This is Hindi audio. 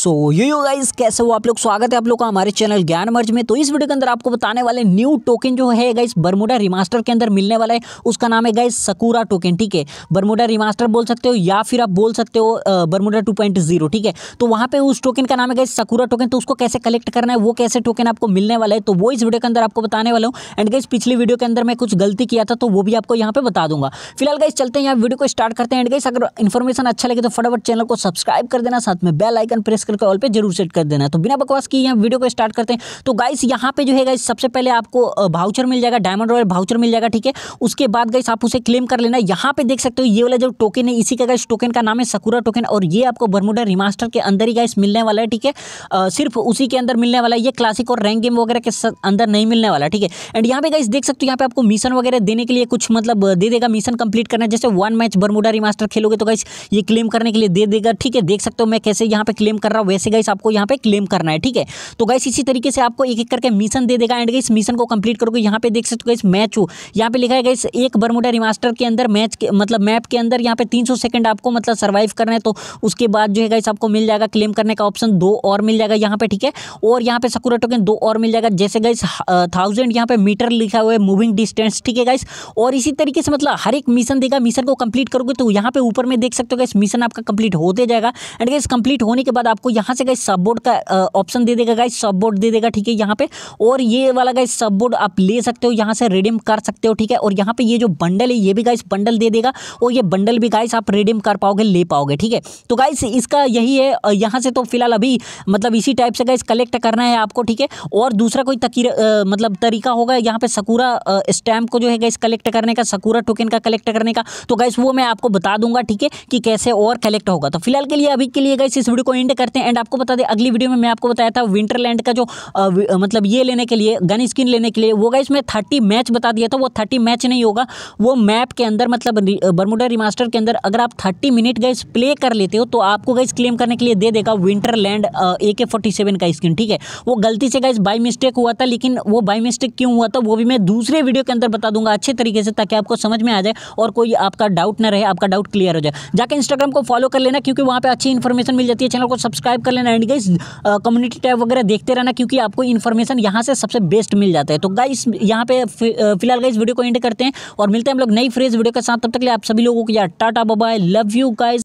सो यू यू गाइज कैसे हो आप लोग स्वागत है आप लोग का हमारे चैनल ज्ञान मर्ज में तो इस वीडियो के अंदर आपको बताने वाले न्यू टोकन जो है गाइस बर्मोडा रिमास्टर के अंदर मिलने वाला है उसका नाम है गाइस सकूरा टोकन ठीक है बर्मोडा रिमास्टर बोल सकते हो या फिर आप बोल सकते हो बर्मोडा टू ठीक है तो वहाँ पर उस टोकन का नाम है गाइस सकूरा टोकन तो उसको कैसे कलेक्ट करना है वो कैसे टोकन आपको मिलने वाला है तो वो इस वीडियो के अंदर आपको बताने वाला हूँ एंड गाइस पिछली वीडियो के अंदर मैं कुछ गलती किया था तो वो भी आपको यहाँ पर बता दूंगा फिलहाल गाइस चलते हैं यहाँ वीडियो को स्टार्ट करते हैं एंड गाइस अगर इन्फॉर्मेशन अच्छा लगे तो फटाफट चैनल को सब्सक्राइब कर देना साथ में बेल आइकन प्रेस करके ऑल पे जरूर सेट कर देना है तो बिना बकवास की यहाँ वीडियो को स्टार्ट करते हैं तो गाइस यहाँ पे जो है गाइस सबसे पहले आपको भाउचर मिल जाएगा डायमंड रॉयल भाउचर मिल जाएगा ठीक है उसके बाद गाइस आप उसे क्लेम कर लेना यहाँ पे देख सकते हो ये वाला जो टोकन है इसी का गाइस टोकन का नाम है सकूरा टोकन और ये आपको बर्मुडा रिमास्टर के अंदर ही गाइस मिलने वाला है ठीक है सिर्फ उसी के अंदर मिलने वाला है ये क्लासिक और रैंक गेम वगैरह के अंदर नहीं मिलने वाला ठीक है एंड यहाँ पे गाइस देख सकते हो यहाँ पे आपको मिशन वगैरह देने के लिए कुछ मतलब दे देगा मिशन कंप्लीट करना जैसे वन मैच बर्मुडा रिमास्टर खेलोगे तो गाइस ये क्लेम करने के लिए दे देगा ठीक है देख सकते हो मैं कैसे यहाँ पे क्लेम कर रहा रहा वैसे गाइस आपको यहाँ पे क्लेम करना है ठीक है तो गाइस इसी तरीके से आपको एक एक करके मिशन दे देगा एंड गाइस मिशन को कंप्लीट करोगे यहाँ पे देख सकते हो गाइस मैच हो यहाँ पे लिखा है गाइस एक बरमुडा रिमास्टर के अंदर मैच के मतलब मैप के अंदर यहाँ पे तीन सेकंड आपको मतलब सर्वाइव करना है तो उसके बाद जो है गाइस आपको मिल जाएगा क्लेम करने का ऑप्शन दो और मिल जाएगा यहाँ पे ठीक है और यहाँ पे सकुरा टोकन दो और मिल जाएगा जैसे गाइस थाउजेंड यहाँ पे मीटर लिखा हुआ है मूविंग डिस्टेंस ठीक है गाइस और इसी तरीके से मतलब हर एक मिशन देगा मिशन को कंप्लीट करोगे तो यहाँ पे ऊपर में देख सकते हो गाइस मिशन आपका कंप्लीट होते जाएगा एंड गाइस कंप्लीट होने के बाद आपको यहाँ से गाइस सब बोर्ड का ऑप्शन दे देगा गाइस सब बोर्ड दे देगा ठीक है यहाँ पे और ये वाला गाइस सब बोर्ड आप ले सकते हो यहाँ से रिडीम कर सकते हो ठीक है और यहाँ पे ये जो बंडल है ये भी गाइस बंडल दे देगा और ये बंडल भी गाइस आप रिडीम कर पाओगे ले पाओगे ठीक है तो गाइस इसका यही है यहाँ से तो फिलहाल अभी मतलब इसी टाइप से गाइस कलेक्ट करना है आपको ठीक है और दूसरा कोई तकीर मतलब तरीका होगा यहाँ पे सकूरा स्टैम्प को जो है गाइस कलेक्ट करने का सकूरा टोकन का कलेक्ट करने का तो गाइस वो मैं आपको बता दूंगा ठीक है कि कैसे और कलेक्ट होगा तो फिलहाल के लिए अभी के लिए गाइस इस वीडियो को एंड करते हैं हैं एंड आपको बता दें अगली वीडियो में मैं आपको बताया था विंटरलैंड का जो आ, मतलब ये लेने के लिए गन स्किन लेने के लिए वो गाइस मैं थर्टी मैच बता दिया था वो थर्टी मैच नहीं होगा वो मैप के अंदर मतलब बर्मुडा रिमास्टर के अंदर अगर आप थर्टी मिनट गाइस प्ले कर लेते हो तो आपको गाइस क्लेम करने के लिए दे देगा विंटरलैंड ए के का स्किन ठीक है वो गलती से गाइस बाई मिस्टेक हुआ था लेकिन वो बाई मिस्टेक क्यों हुआ था वो भी मैं दूसरे वीडियो के अंदर बता दूंगा अच्छे तरीके से ताकि आपको समझ में आ जाए और कोई आपका डाउट ना रहे आपका डाउट क्लियर हो जाए जाकर इंस्टाग्राम को फॉलो कर लेना क्योंकि वहाँ पर अच्छी इन्फॉर्मेशन मिल जाती है चैनल को सब्सक्राइब सब्सक्राइब कर लेना एंड गाइस कम्युनिटी टैब वगैरह देखते रहना क्योंकि आपको इन्फॉर्मेशन यहाँ से सबसे बेस्ट मिल जाता है तो गाइस यहाँ पे फिलहाल गाइस वीडियो को एंड करते हैं और मिलते हैं हम लोग नई फ्रेज वीडियो के साथ तब तक लिए आप सभी लोगों को यार tata bye bye love you guys